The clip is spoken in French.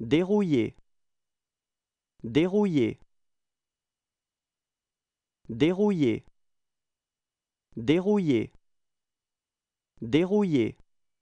Dérouiller. Dérouiller. Dérouiller. Dérouiller. Dérouiller.